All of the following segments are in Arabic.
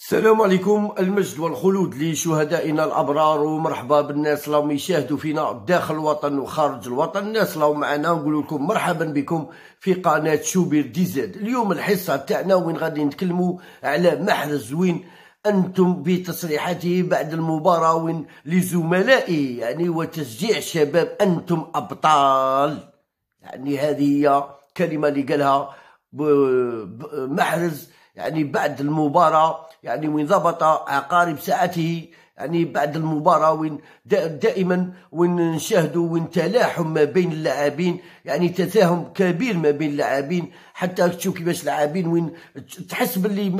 السلام عليكم المجد والخلود لشهدائنا الابرار ومرحبا بالناس اللي راهم يشاهدوا فينا داخل الوطن وخارج الوطن الناس اللي معنا نقول لكم مرحبا بكم في قناه شوبير دي زد اليوم الحصه تاعنا وين غادي نتكلموا على محرز زوين انتم بتصريحاته بعد المباراه وين لزملائي يعني وتشجيع شباب انتم ابطال يعني هذه هي كلمه اللي قالها محرز يعني بعد المباراة يعني من ضبط عقارب ساعته يعني بعد المباراة وين دائما وين نشاهدوا وين تلاحم ما بين اللاعبين يعني تفاهم كبير ما بين اللاعبين حتى تشوف كيفاش اللاعبين وين تحس باللي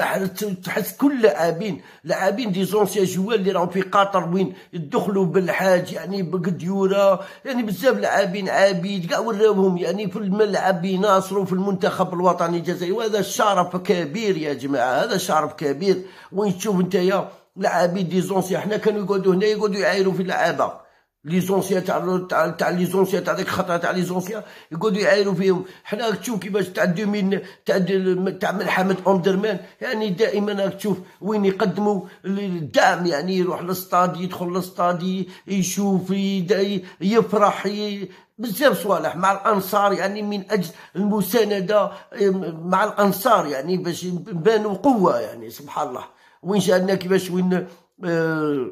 تحس كل اللاعبين لاعبين دي زونسيا جوال اللي راهم في قطر وين يدخلوا بالحاج يعني بقديوره يعني بزاف لاعبين عابيد كاع وراوهم يعني في الملعب يناصروا في المنتخب الوطني الجزائري وهذا شرف كبير يا جماعه هذا شرف كبير وين تشوف انت يا لاعبين دي زونسيان حنا كانوا يقعدوا هنا يقعدوا يعايروا في اللعابه لي زونسيان تاع تاع تاع لي زونسيان تاع ديك الخطره تاع لي زونسيان يقعدوا يعايروا فيهم حنا تشوف كيفاش تاع 2000 تاع تاع ملحمه اوندرمان يعني دائما راك تشوف وين يقدموا الدعم يعني يروح للستاد يدخل للستاد يشوف يفرح بزاف صوالح مع الانصار يعني من اجل المسانده مع الانصار يعني باش يبانوا قوه يعني سبحان الله وين شأننا كيفاش وين آه،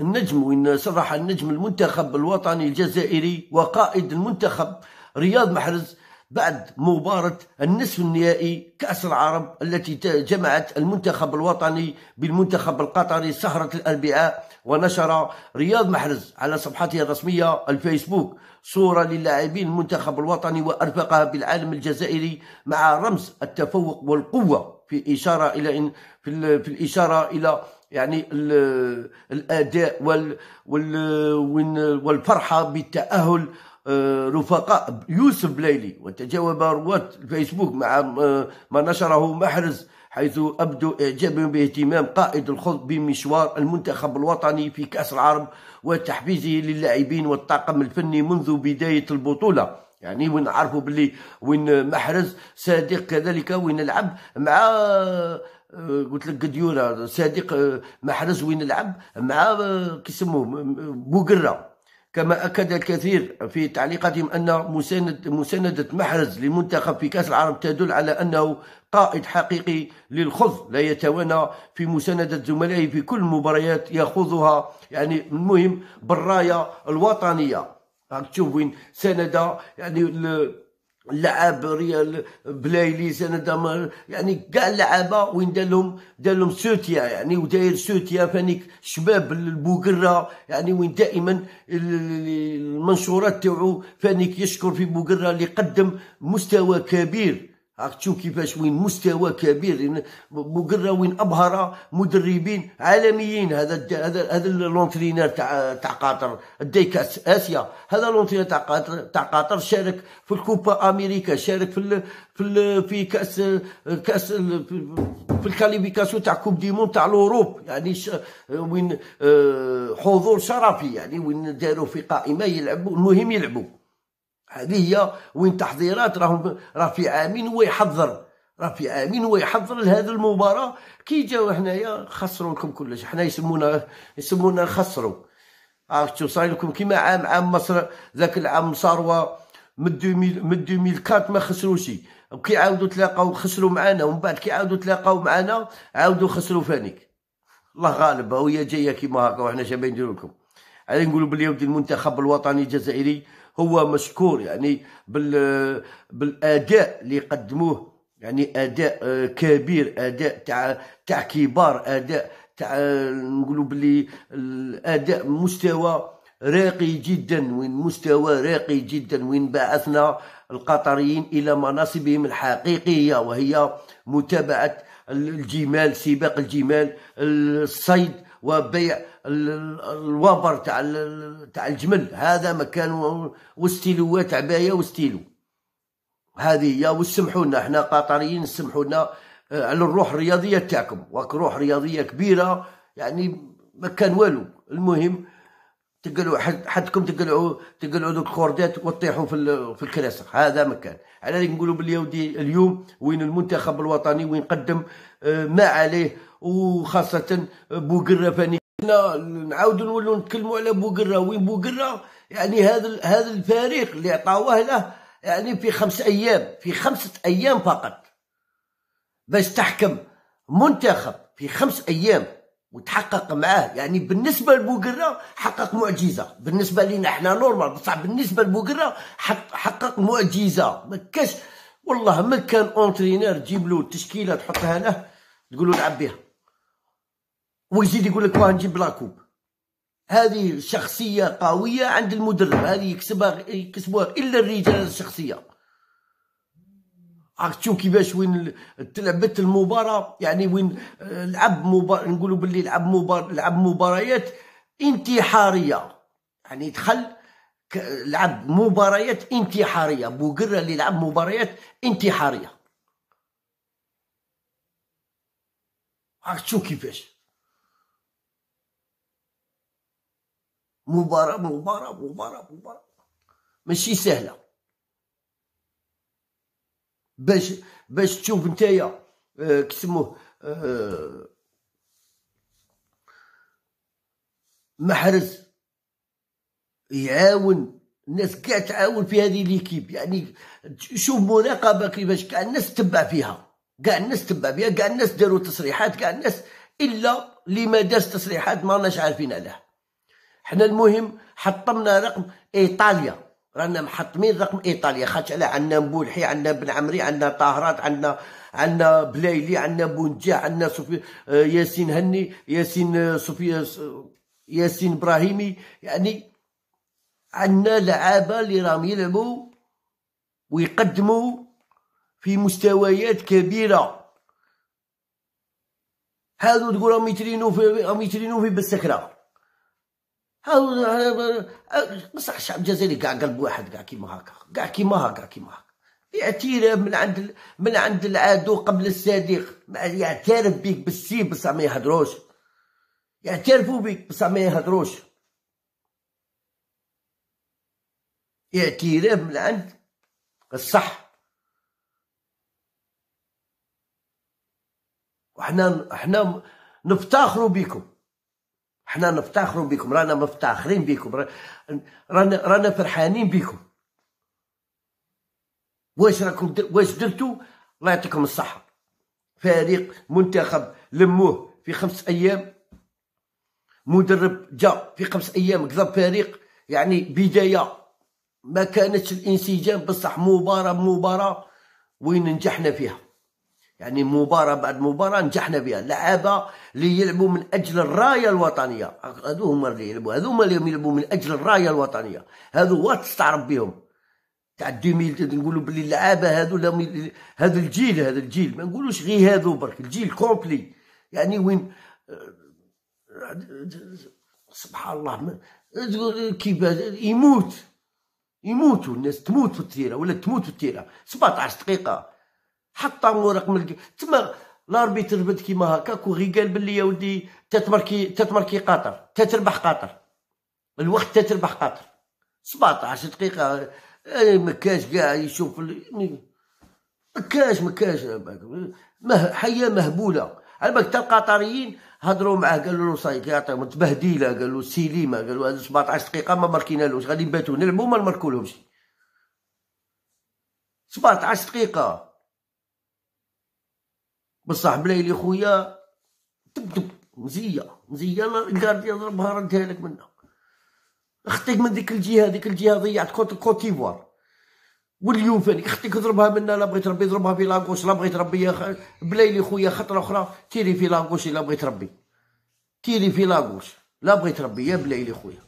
النجم وين صرح النجم المنتخب الوطني الجزائري وقائد المنتخب رياض محرز بعد مباراة النصف النهائي كأس العرب التي جمعت المنتخب الوطني بالمنتخب القطري سهرة الأربعاء ونشر رياض محرز على صفحته الرسمية الفيسبوك صورة للاعبين المنتخب الوطني وأرفقها بالعالم الجزائري مع رمز التفوق والقوة في إشارة إلى إن في, في الإشارة إلى يعني الأداء وال وال والفرحة بالتأهل آه، رفقاء يوسف بليلي وتجاوب رواة الفيسبوك مع آه، ما نشره محرز حيث أبدوا إعجابا باهتمام قائد الخضر بمشوار المنتخب الوطني في كأس العرب وتحفيزه للاعبين والطاقم الفني منذ بداية البطولة يعني وين عرفوا باللي وين محرز صديق كذلك وين لعب مع آه، قلت لك قديوره صديق آه، محرز وين لعب مع آه، كيسموه بوقره كما أكد الكثير في تعليقاتهم أن مساند مساندة محرز للمنتخب في كأس العرب تدل على أنه قائد حقيقي للخض لا يتوانى في مساندة زملائه في كل مباريات يخوضها يعني المهم بالراية الوطنية تشوف وين سندا يعني اللعاب ريال بلايلي سندا يعني كاع اللعابه وين دار لهم دار لهم سوتيا يعني وداير سوتيا فانيك شباب البوكره يعني وين دائما المنشورات تاعو فانيك يشكر في بوكره اللي قدم مستوى كبير راك تشوف كيفاش وين مستوى كبير مقره وين ابهر مدربين عالميين هذا هذا هذا لونترينر تاع تاع قطر ديكاس اسيا هذا لونترينر تاع قطر تاع قطر شارك في الكوبا امريكا شارك في في في كاس كاس في الكاليفيكاسيون تاع كوب دي مون تاع لوروب يعني وين آه، حضور شرفي يعني وين داروا في قائمه يلعبوا المهم يلعبوا هذه هي وين تحضيرات راهم راه في عامين هو يحضر راه في عامين هو يحضر لهذه المباراه كي جاو هنايا خسروا لكم كلش حنا يسمونا يسمونا خسروا عرفتوا صاير لكم كيما عام عام مصر ذاك العام صاروا من من 2004 ما خسروش عاودوا تلاقاو خسروا معانا ومن بعد كيعاودوا تلاقاو معانا عاودوا خسروا فانيك الله غالب هي جايه كيما هكا وحنا شابين نديرو لكم على نقولوا بلي المنتخب الوطني الجزائري هو مشكور يعني بال بالاداء اللي قدموه يعني اداء آه، كبير اداء تاع تاع كبار اداء تاع نقولوا بلي الاداء مستوى راقي جدا وين مستوى راقي جدا وين بعثنا القطريين الى مناصبهم الحقيقيه وهي متابعه الجمال سباق الجمال الصيد وبيع الوبر تاع تاع الجمل هذا مكان وستيلوات عبايه وستيلو هذه هي وسمحوا لنا احنا قطريين سمحوا لنا آه، على الروح الرياضيه تاعكم روح رياضيه كبيره يعني ما كان والو المهم تقلعوا حد حدكم تقلعوا تقلعوا دوك الخوردات وتطيحوا في في الكراسة هذا مكان على ذلك نقولوا باليهودي اليوم وين المنتخب الوطني وين قدم آه، ما عليه وخاصة آه، بوقرة فاني نعاودوا نولوا نتكلموا على بوقرة وين بوقرة يعني هذا هذا الفريق اللي عطاوه له يعني في خمس ايام في خمسة ايام فقط باش تحكم منتخب في خمس ايام وتحقق معاه يعني بالنسبه لبوقره حقق معجزه بالنسبه لينا احنا نورمال بصح بالنسبه لبوقره حقق معجزه ما كاش والله ما كان اونترينير تجيب له التشكيله تحطها له تقول له لعب بها ويزيد يقول لك نجيب لاكوب هذه شخصيه قويه عند المدرب هذه يكسبها يكسبوها الا الرجال الشخصيه راك كيفاش وين تلعبت المباراه يعني وين آه، لعب مباراه نقولوا باللي لعب مبار... لعب مباريات انتحاريه يعني دخل لعب مباريات انتحاريه بوقره اللي لعب مباريات انتحاريه راك كيفاش مباراه مباراه مباراه مباراه ماشي سهله باش باش تشوف نتايا آه كيسموه آه محرز يعاون الناس كاع تعاون في هذه ليكيب يعني شوف مراقبه كيفاش كاع الناس تبع فيها كاع الناس تبع فيها كاع الناس داروا تصريحات كاع الناس الا اللي ما دارش تصريحات ما رناش عارفين عليه حنا المهم حطمنا رقم ايطاليا رانا محطمين رقم ايطاليا خاطش على عندنا مبولحي عندنا بن عمري عندنا طاهرات عندنا عندنا بلايلي عندنا بونجا عندنا صوفي آه، ياسين هني ياسين آه، صوفي آه، ياسين ابراهيمي يعني عندنا لعابه اللي راهم يلعبوا ويقدموا في مستويات كبيره هادو تقول راهم يترينو في راهم يترينو في بالسكره بصح الشعب الجزائري كاع قلب واحد كاع كيما هكا كاع كيما هكا كيما هكا يعترف من عند من عند العدو قبل الصديق يعترف بيك بالسيب بصح ما يهدروش يعترفوا بيك بصح ما يهدروش اعتراف من عند الصح وحنا حنا نفتخروا بكم حنا نفتخروا بكم رانا مفتخرين بكم رانا رانا فرحانين بكم واش راكم واش درتوا الله يعطيكم الصحه فريق منتخب لموه في خمس ايام مدرب جا في خمس ايام كذب فريق يعني بدايه ما كانتش الانسجام بصح مباراه مباراه وين نجحنا فيها يعني مباراة بعد مباراة نجحنا بها لعابة اللي يلعبوا من أجل الراية الوطنية هذو هما اللي يلعبوا هذو هما اللي يلعبوا من أجل الراية الوطنية هذو تستعرف بهم تاع 2000 نقولوا باللي اللعابة هذو هذا الجيل هذا الجيل ما نقولوش غير هذو برك الجيل كومبلي يعني وين سبحان الله كيفاش يموت يموتوا الناس تموت في التيره ولا تموت في التيره 17 دقيقه حط رقم تما لاربيتر بد كيما هكا كوغي قال بلي يا ولدي تتمركي تتمركي قطر تتربح قطر الوقت تتربح قطر 17 دقيقة ما كاش قاع يشوف ما كاش ما كاش حياة مهبولة على بالك تا القطريين هضروا معاه قالوا له صايك يعطيهم تبهديله قالوا سيليما قالوا هذا 17 دقيقه ما ماركينالوش غادي نباتوا نلعبوا ما نماركولهمش 17 دقيقه بصح بلايلي خويا تبتب مزيه مزيه الكارديا ضربها ردها لك منها اختك من ديك الجهه ديك الجهه ضيعت كوت كوتيفوار واليوم فاني اختك ضربها منا لا بغيت ربي يضربها في لاكوش لا بغيت ربي يا بلايلي خويا خطره اخرى تيري في لاكوش الا بغيت ربي تيري في لاكوش لا بغيت ربي يا بلايلي خويا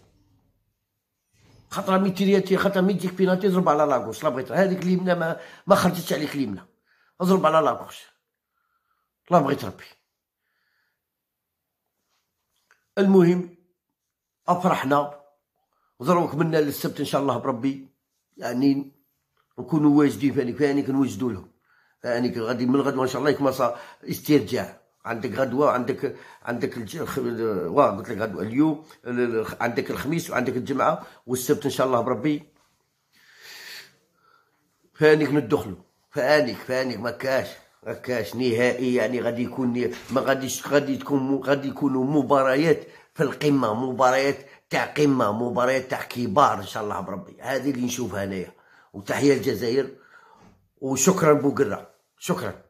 خطره ميتيرياتي خطره ميتيك بيناتي ضرب على لاكوش لا بغيت هذيك اليمنى ما, ما خرجتش عليك اليمنى اضرب على لاكوش لا بغيت ربي المهم افرحنا ضروك منا للسبت ان شاء الله بربي يعني نكونوا واجدين فانيك فانيك كنوجدوا لهم فانيك غادي من غدوه ان شاء الله يكمص استرجاع عندك غدوه عندك عندك الخ... واه قلت لك غدوه اليوم عندك الخميس وعندك الجمعه والسبت ان شاء الله بربي فانيك ندخلوا فانيك فانيك ما كاش كاش نهائي يعني غادي يكون ما غاديش غادي تكون غادي يكونوا مباريات في القمه مباريات تاع قمه مباريات تاع كبار ان شاء الله بربي هذه اللي نشوفها انايا وتحيه الجزائر وشكرا بوقره شكرا